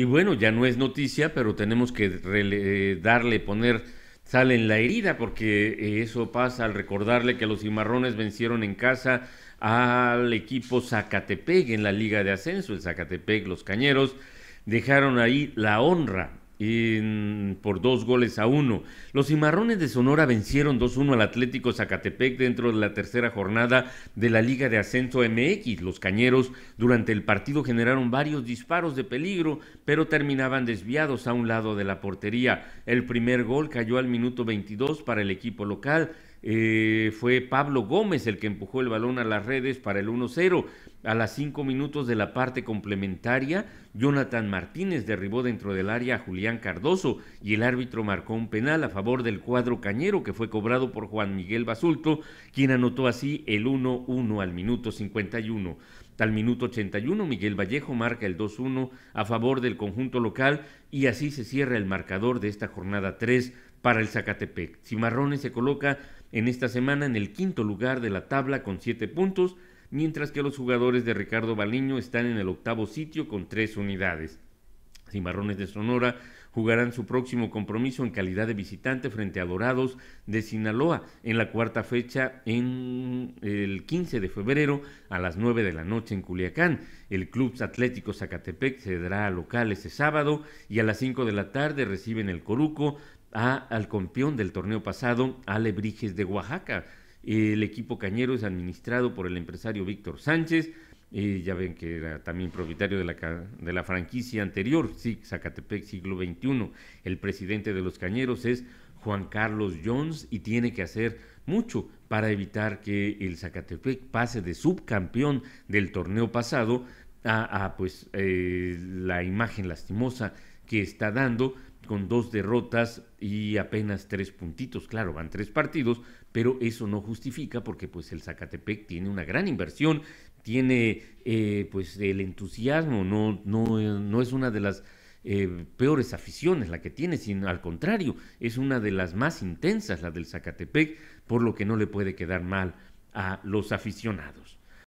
Y bueno, ya no es noticia, pero tenemos que eh, darle, poner sal en la herida, porque eh, eso pasa al recordarle que los cimarrones vencieron en casa al equipo Zacatepec en la Liga de Ascenso, el Zacatepec, los Cañeros, dejaron ahí la honra por dos goles a uno. Los cimarrones de Sonora vencieron 2-1 al Atlético Zacatepec dentro de la tercera jornada de la Liga de Ascenso MX. Los cañeros durante el partido generaron varios disparos de peligro, pero terminaban desviados a un lado de la portería. El primer gol cayó al minuto 22 para el equipo local. Eh, fue Pablo Gómez el que empujó el balón a las redes para el 1-0 a las cinco minutos de la parte complementaria, Jonathan Martínez derribó dentro del área a Julián Cardoso y el árbitro marcó un penal a favor del cuadro cañero que fue cobrado por Juan Miguel Basulto, quien anotó así el 1-1 al minuto 51. Al minuto 81, Miguel Vallejo marca el 2-1 a favor del conjunto local y así se cierra el marcador de esta jornada 3 para el Zacatepec. Cimarrones se coloca en esta semana en el quinto lugar de la tabla con siete puntos mientras que los jugadores de Ricardo Baliño están en el octavo sitio con tres unidades. Cimarrones de Sonora jugarán su próximo compromiso en calidad de visitante frente a Dorados de Sinaloa en la cuarta fecha en el 15 de febrero a las 9 de la noche en Culiacán. El Club Atlético Zacatepec cederá a local ese sábado y a las 5 de la tarde reciben el Coruco al campeón del torneo pasado, Alebrijes de Oaxaca. El equipo cañero es administrado por el empresario Víctor Sánchez, ya ven que era también propietario de la, de la franquicia anterior, sí, Zacatepec siglo XXI. El presidente de los cañeros es Juan Carlos Jones y tiene que hacer mucho para evitar que el Zacatepec pase de subcampeón del torneo pasado a, pues eh, la imagen lastimosa que está dando con dos derrotas y apenas tres puntitos. Claro, van tres partidos, pero eso no justifica porque pues el Zacatepec tiene una gran inversión, tiene eh, pues el entusiasmo, no, no, no es una de las eh, peores aficiones la que tiene, sino al contrario, es una de las más intensas, la del Zacatepec, por lo que no le puede quedar mal a los aficionados.